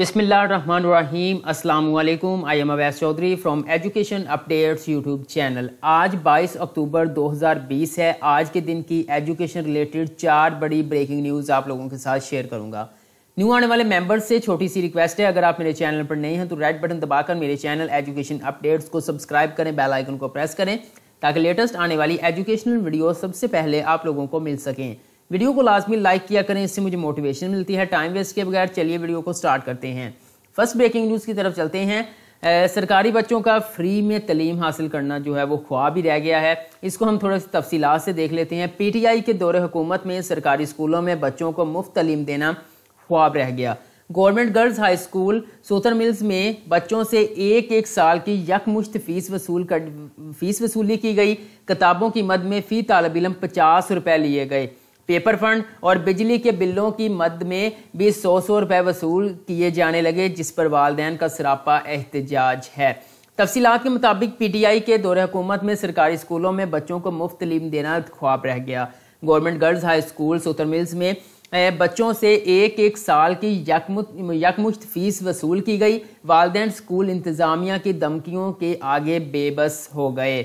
बिसमीम अल्लाम I am Awais Chaudhry from Education Updates YouTube channel आज 22 अक्टूबर 2020 है आज के दिन की एजुकेशन रिलेटेड चार बड़ी ब्रेकिंग न्यूज़ आप लोगों के साथ शेयर करूंगा न्यू आने वाले मेंबर्स से छोटी सी रिक्वेस्ट है अगर आप मेरे चैनल पर नहीं हैं तो रेड बटन दबाकर मेरे चैनल एजुकेशन अपडेट्स को सब्सक्राइब करें बेलाइकन को प्रेस करें ताकि लेटेस्ट आने वाली एजुकेशनल वीडियो सबसे पहले आप लोगों को मिल सकें वीडियो को लाजमी लाइक किया करें इससे मुझे मोटिवेशन मिलती है टाइम वेस्ट के बगैर चलिए वीडियो को स्टार्ट करते हैं फर्स्ट ब्रेकिंग न्यूज़ की तरफ चलते हैं सरकारी बच्चों का फ्री में तलीम हासिल करना जो है वो ख्वाब ही रह गया है इसको हम थोड़ा सी तफसीलात से देख लेते हैं पीटीआई के दौरे हुकूमत में सरकारी स्कूलों में बच्चों को मुफ्त तलीम देना ख्वाब रह गया गवर्नमेंट गर्ल्स हाई स्कूल सोथर मिल्स में बच्चों से एक एक साल की यकमुश्त फीस वसूल कर फीस वसूली की गई किताबों की मद में फ़ी तालब इलम पचास रुपये लिए गए पेपर फंड और बिजली के बिलों की मद में भी सौ सौ रुपए वसूल किए जाने लगे जिस पर वालदेन का सरापा एहतजाज है तफसीत के मुताबिक पी टी आई के दौरे हुकूमत में सरकारी स्कूलों में बच्चों को मुफ्त तलीम देना ख्वाब रह गया गवर्नमेंट गर्ल्स हाई स्कूल सोतर मिल्स में बच्चों से एक एक साल की यकमुश्त फीस वसूल की गई वालदे स्कूल इंतज़ामिया की धमकियों के आगे बेबस हो गए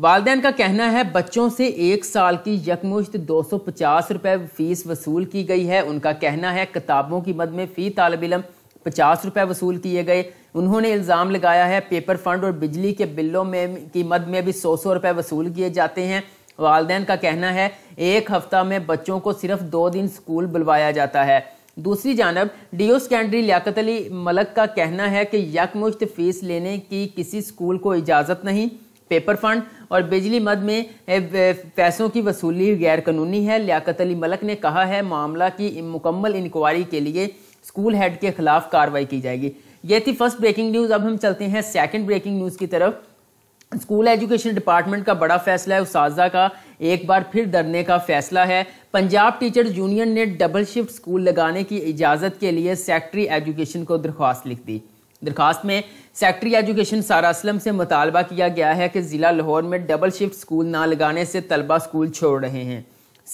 वालदेन का कहना है बच्चों से एक साल की यकमुश्त दो सौ पचास रुपये फ़ीस वसूल की गई है उनका कहना है किताबों की मद में फ़ी तालब इलम पचास रुपये वसूल किए गए उन्होंने इल्ज़ाम लगाया है पेपर फंड और बिजली के बिलों में की मद में भी सौ सौ रुपये वसूल किए जाते हैं वालदेन का कहना है एक हफ्ता में बच्चों को सिर्फ दो दिन स्कूल बुलवाया जाता है दूसरी जानब D O secondary Liaquat Ali Malik का कहना है कि यकमुश्त फ़ीस लेने की किसी स्कूल को इजाज़त नहीं पेपर फंड और बिजली मद में पैसों की वसूली गैर कानूनी है लियाकत अली मलक ने कहा है मामला की मुकम्मल इंक्वायरी के लिए स्कूल हेड के खिलाफ कार्रवाई की जाएगी ये थी फर्स्ट ब्रेकिंग न्यूज़ अब हम चलते हैं सेकंड ब्रेकिंग न्यूज़ की तरफ स्कूल एजुकेशन डिपार्टमेंट का बड़ा फैसला है उसाजा का एक बार फिर डरने का फैसला है पंजाब टीचर्स यूनियन ने डबल शिफ्ट स्कूल लगाने की इजाज़त के लिए सेक्टरी एजुकेशन को दरख्वास्त लिख दी दरखास्त में सेक्रेटरी एजुकेशन असलम से मुतालबा किया गया है कि ज़िला लाहौर में डबल शिफ्ट स्कूल ना लगाने से तलबा स्कूल छोड़ रहे हैं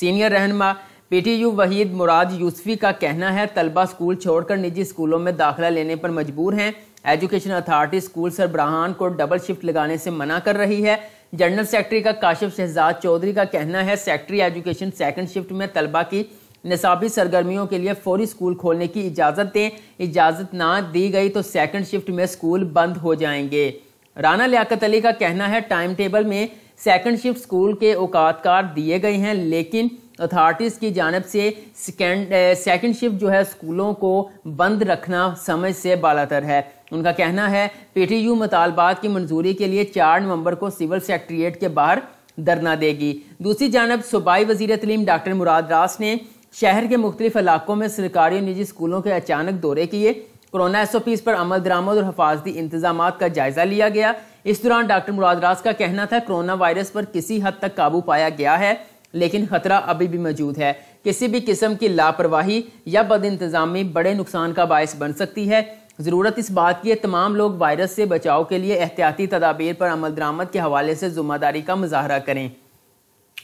सीनियर रहनमा यू वहीद मुराद यूसफी का कहना है तलबा स्कूल छोड़कर निजी स्कूलों में दाखिला लेने पर मजबूर हैं एजुकेशन अथॉरिटी स्कूल सरबराहान को डबल शिफ्ट लगाने से मना कर रही है जनरल सेक्रेटरी का काशिफ शहजाद चौधरी का कहना है सेक्रेटरी एजुकेशन सेकेंड शिफ्ट में तलबा की नसाबी सरगर्मियों के लिए फौरी स्कूल खोलने की इजाज़त दें इजाज़त ना दी गई तो सेकंड शिफ्ट में स्कूल बंद हो जाएंगे राना लियाकत अली का कहना है टाइम टेबल में सेकंड शिफ्ट स्कूल के औकातकार दिए गए हैं लेकिन अथॉरिटीज़ की जानब से सेकंड शिफ्ट जो है स्कूलों को बंद रखना समझ से बालातर है उनका कहना है पीटीयू मुतालबात की मंजूरी के लिए चार नवंबर को सिविल सेक्रट्रिएट के बाहर धरना देगी दूसरी जानब सूबाई वजीर तलीम डॉक्टर मुराद रास ने शहर के मुख्तलिफ इलाकों में सरकारी और निजी स्कूलों के अचानक दौरे किए कोरोना एस ओ पीज पर अमल दरामद और हफाजती इंतजाम का जायजा लिया गया इस दौरान डॉक्टर मुराद का कहना था कोरोना वायरस पर किसी हद तक काबू पाया गया है लेकिन खतरा अभी भी मौजूद है किसी भी किस्म की लापरवाही या बद इंतजामी बड़े नुकसान का बायस बन सकती है ज़रूरत इस बात की है तमाम लोग वायरस से बचाव के लिए एहतियाती तदाबीर पर अमल दरामद के हवाले से जुम्मेदारी का मुजाहरा करें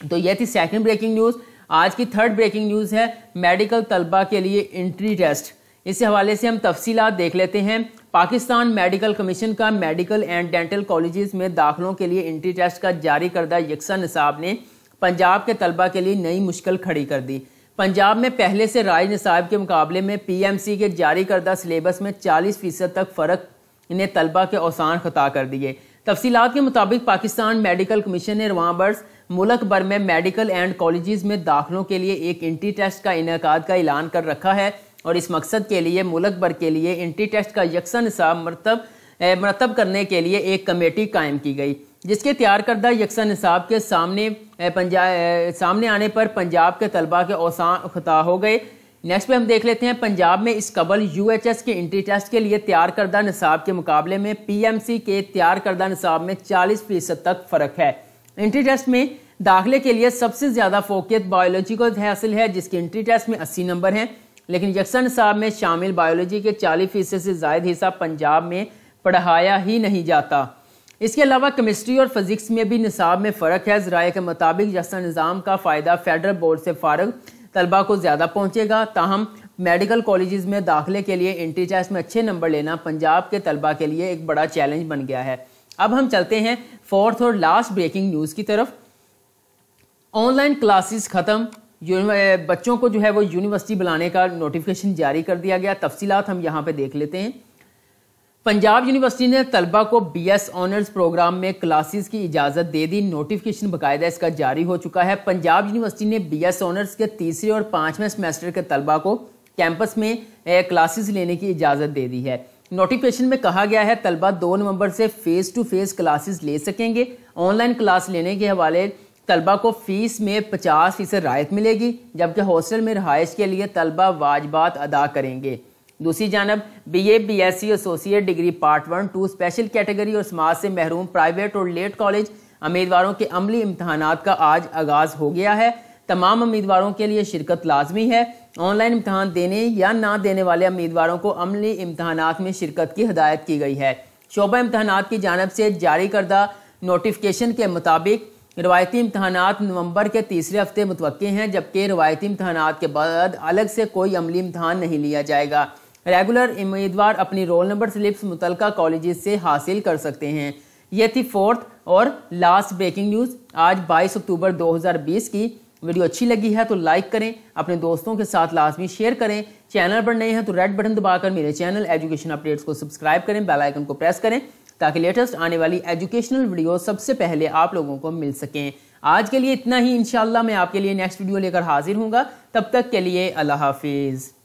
तो यह थी सेकेंड ब्रेकिंग न्यूज़ आज की थर्ड ब्रेकिंग न्यूज़ है मेडिकल तलबा के लिए इंट्री टेस्ट इस हवाले से हम तफसीलात देख लेते हैं पाकिस्तान मेडिकल कमीशन का मेडिकल एंड डेंटल कॉलेज में दाखिलों के लिए इंट्री टेस्ट का जारी करदा यकसा नसाब ने पंजाब के तलबा के लिए नई मुश्किल खड़ी कर दी पंजाब में पहले से राज नसाब के मुकाबले में पीएमसी के जारी करदा सिलेबस में 40 फीसद तक फ़र्क ने तलबा के औसान खता कर दिए तफसीत के मुताबिक पाकिस्तान मेडिकल कमीशन ने रवाबर्स मुल्क भर में मेडिकल एंड कॉलेजेस में दाखिलों के लिए एक इंटी टेस्ट का इनका का ऐलान कर रखा है और इस मकसद के लिए मुल्क भर के लिए इंटी टेस्ट का यकसा निसाब मरतब मरतब करने के लिए एक कमेटी कायम की गई जिसके तैयार करदा यकसा निसाब के सामने पंजाब सामने आने पर पंजाब के तलबा के औसान खता हो गए नेक्स्ट पे हम देख लेते हैं पंजाब में इस कबल यू एच एस के इंट्री टेस्ट के लिए तैयार करदा निसाब के मुकाबले में पी एम सी के तैयार करदा निसाब में चालीस फीसद तक फ़र्क है एंट्री टेस्ट में दाखिले के लिए सबसे ज़्यादा फोकियत बायोलॉजी को हासिल है जिसके एंट्री टेस्ट में अस्सी नंबर हैं लेकिन यकसन साहब में शामिल बायोलॉजी के चालीस फीसद से ज्यादा हिस्सा पंजाब में पढ़ाया ही नहीं जाता इसके अलावा केमिस्ट्री और फिज़िक्स में भी निसाब में फ़र्क है ज़राए के मुताबिक यकसन निज़ाम का फ़ायदा फेडरल बोर्ड से फारग तलबा को ज़्यादा पहुँचेगा ताहम मेडिकल कॉलेज़ में दाखिले के लिए एंट्री टेस्ट में अच्छे नंबर लेना पंजाब के तलबा के लिए एक बड़ा चैलेंज बन गया है अब हम चलते हैं फोर्थ और लास्ट ब्रेकिंग न्यूज़ की तरफ ऑनलाइन क्लासेस ख़त्म बच्चों को जो है वो यूनिवर्सिटी बुलाने का नोटिफिकेशन जारी कर दिया गया तफसीत हम यहाँ पे देख लेते हैं पंजाब यूनिवर्सिटी ने तलबा को बीएस ऑनर्स प्रोग्राम में क्लासेस की इजाज़त दे दी नोटिफिकेशन बाकायदा इसका जारी हो चुका है पंजाब यूनिवर्सिटी ने बीएस ऑनर्स के तीसरे और पाँचवें सेमेस्टर के तलबा को कैंपस में क्लासेस लेने की इजाज़त दे दी है नोटिफिकेशन में कहा गया है तलबा दो नवंबर से फेस टू फेस क्लासेस ले सकेंगे ऑनलाइन क्लास लेने के हवाले तलबा को फीस में पचास फीसद रायत मिलेगी जबकि हॉस्टल में रहाइश के लिए तलबा वाजबात अदा करेंगे दूसरी जानब B A B S C associate degree part one two special category और समाज से महरूम प्राइवेट और लेट कॉलेज उम्मीदवारों के अमली इम्तहान का आज आगाज़ हो गया है तमाम उम्मीदवारों के लिए शिरकत लाजमी है ऑनलाइन इम्तहान देने या ना देने वाले उम्मीदवारों को अमली इम्तहान में शिरकत की हदायत की गई है शोबा इम्तहान की जानब से जारी करदा नोटिफिकेशन के मुताबिक रवायती इम्तहान नवंबर के तीसरे हफ्ते मुतव हैं जबकि रवायती इम्तहान के बाद अलग से कोई अमली इम्तहान नहीं लिया जाएगा रेगुलर उम्मीदवार अपनी रोल नंबर स्लिप्स मुतल कॉलेज से हासिल कर सकते हैं ये थी फोर्थ और लास्ट ब्रेकिंग न्यूज़ आज 22 अक्टूबर 2020 की वीडियो अच्छी लगी है तो लाइक करें अपने दोस्तों के साथ लाजमी शेयर करें चैनल पर नए हैं तो रेड बटन दबाकर मेरे चैनल एजुकेशन अपडेट्स को सब्सक्राइब करें बेल आइकन को प्रेस करें ताकि लेटेस्ट आने वाली एजुकेशनल वीडियो सबसे पहले आप लोगों को मिल सकें आज के लिए इतना ही इनशाला मैं आपके लिए नेक्स्ट वीडियो लेकर हाजिर हूँगा तब तक के लिए अल्लाह हाफिज़